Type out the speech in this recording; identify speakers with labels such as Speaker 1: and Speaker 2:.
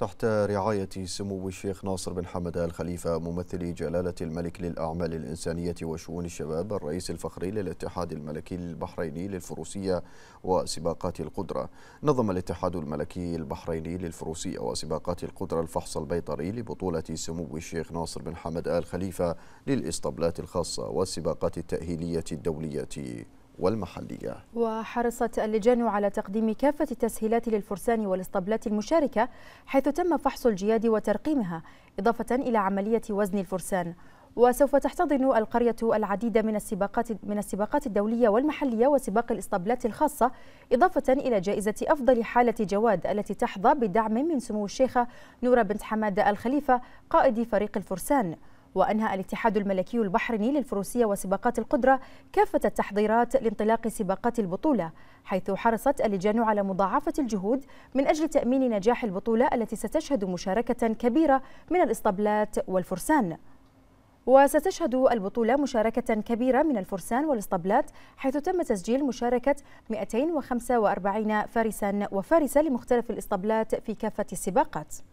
Speaker 1: تحت رعاية سمو الشيخ ناصر بن حمد آل خليفة ممثل جلالة الملك للأعمال الإنسانية وشؤون الشباب الرئيس الفخري للاتحاد الملكي البحريني للفروسية وسباقات القدرة نظم الاتحاد الملكي البحريني للفروسية وسباقات القدرة الفحص البيطري لبطولة سمو الشيخ ناصر بن حمد آل خليفة للإسطبلات الخاصة والسباقات التأهيلية الدولية والمحلية
Speaker 2: وحرصت اللجان على تقديم كافة التسهيلات للفرسان والاسطبلات المشاركة حيث تم فحص الجياد وترقيمها إضافة إلى عملية وزن الفرسان وسوف تحتضن القرية العديد من السباقات من السباقات الدولية والمحلية وسباق الإسطبلات الخاصة إضافة إلى جائزة أفضل حالة جواد التي تحظى بدعم من سمو الشيخة نورة بنت حماد الخليفة قائد فريق الفرسان وأنهى الاتحاد الملكي البحريني للفروسية وسباقات القدرة كافة التحضيرات لانطلاق سباقات البطولة حيث حرصت اللجان على مضاعفة الجهود من أجل تأمين نجاح البطولة التي ستشهد مشاركة كبيرة من الإسطبلات والفرسان وستشهد البطولة مشاركة كبيرة من الفرسان والاسطبلات حيث تم تسجيل مشاركة 245 فارسا وفارسة لمختلف الاسطبلات في كافة السباقات